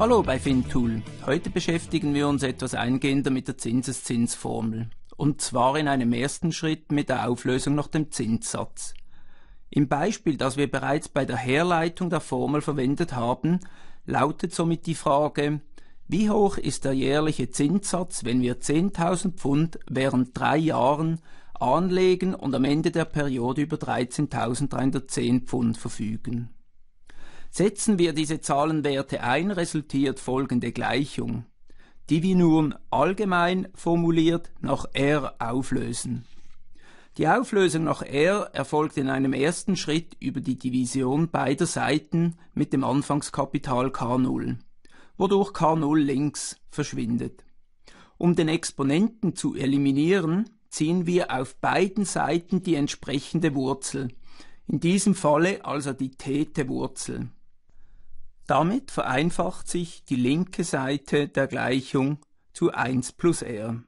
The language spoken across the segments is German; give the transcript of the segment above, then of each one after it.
Hallo bei FinTool. Heute beschäftigen wir uns etwas eingehender mit der Zinseszinsformel. Und zwar in einem ersten Schritt mit der Auflösung nach dem Zinssatz. Im Beispiel, das wir bereits bei der Herleitung der Formel verwendet haben, lautet somit die Frage, wie hoch ist der jährliche Zinssatz, wenn wir 10.000 Pfund während drei Jahren anlegen und am Ende der Periode über 13.310 Pfund verfügen? Setzen wir diese Zahlenwerte ein, resultiert folgende Gleichung, die wir nun allgemein formuliert nach R auflösen. Die Auflösung nach R erfolgt in einem ersten Schritt über die Division beider Seiten mit dem Anfangskapital K0, wodurch K0 links verschwindet. Um den Exponenten zu eliminieren, ziehen wir auf beiden Seiten die entsprechende Wurzel, in diesem Falle also die Tete Wurzel. Damit vereinfacht sich die linke Seite der Gleichung zu 1 plus r.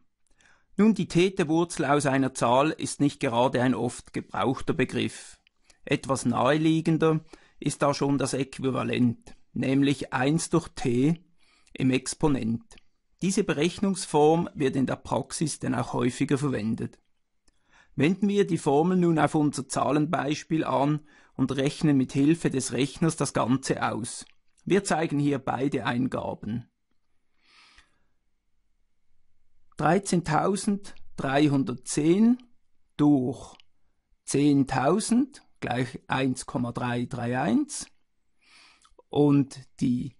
Nun, die Täterwurzel aus einer Zahl ist nicht gerade ein oft gebrauchter Begriff. Etwas naheliegender ist da schon das Äquivalent, nämlich 1 durch t im Exponent. Diese Berechnungsform wird in der Praxis denn auch häufiger verwendet. Wenden wir die Formel nun auf unser Zahlenbeispiel an und rechnen mit Hilfe des Rechners das Ganze aus. Wir zeigen hier beide Eingaben. 13.310 durch 10.000 gleich 1,331 und die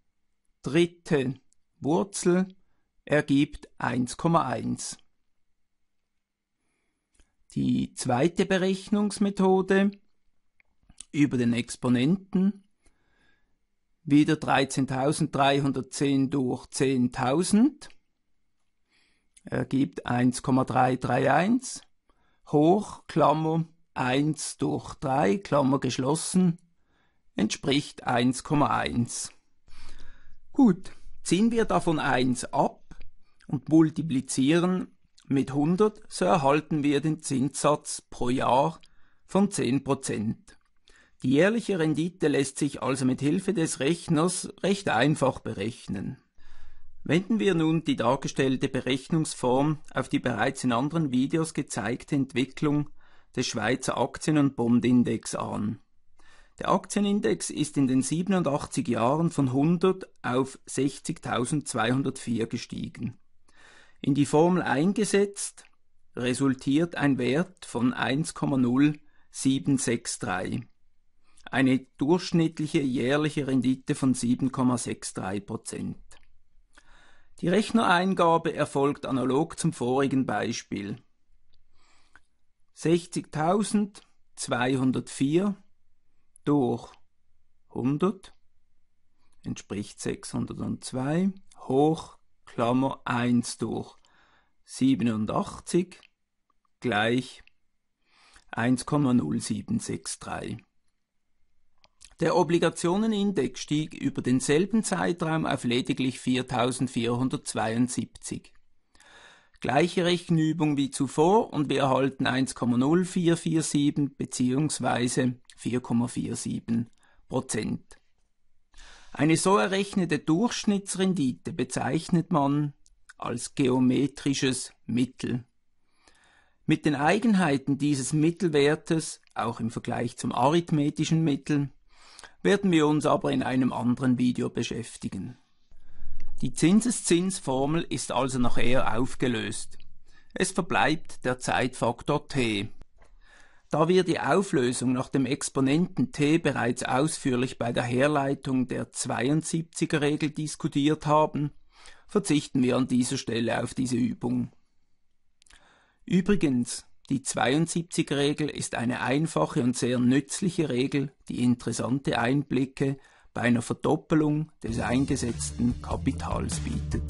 dritte Wurzel ergibt 1,1. Die zweite Berechnungsmethode über den Exponenten wieder 13.310 durch 10.000 ergibt 1,331 hoch Klammer 1 durch 3 Klammer geschlossen entspricht 1,1. Gut, ziehen wir davon 1 ab und multiplizieren mit 100, so erhalten wir den Zinssatz pro Jahr von 10 Prozent. Die jährliche Rendite lässt sich also mit Hilfe des Rechners recht einfach berechnen. Wenden wir nun die dargestellte Berechnungsform auf die bereits in anderen Videos gezeigte Entwicklung des Schweizer Aktien- und Bondindex an. Der Aktienindex ist in den 87 Jahren von 100 auf 60.204 gestiegen. In die Formel eingesetzt resultiert ein Wert von 1,0763 eine durchschnittliche jährliche Rendite von 7,63 Prozent. Die Rechnereingabe erfolgt analog zum vorigen Beispiel. 60.204 durch 100 entspricht 602 hoch Klammer 1 durch 87 gleich 1,0763. Der Obligationenindex stieg über denselben Zeitraum auf lediglich 4.472. Gleiche Rechenübung wie zuvor und wir erhalten 1,0447 bzw. 4,47 Prozent. Eine so errechnete Durchschnittsrendite bezeichnet man als geometrisches Mittel. Mit den Eigenheiten dieses Mittelwertes, auch im Vergleich zum arithmetischen Mittel, werden wir uns aber in einem anderen Video beschäftigen. Die Zinseszinsformel ist also nachher aufgelöst. Es verbleibt der Zeitfaktor t. Da wir die Auflösung nach dem Exponenten t bereits ausführlich bei der Herleitung der 72er-Regel diskutiert haben, verzichten wir an dieser Stelle auf diese Übung. Übrigens, die 72-Regel ist eine einfache und sehr nützliche Regel, die interessante Einblicke bei einer Verdoppelung des eingesetzten Kapitals bietet.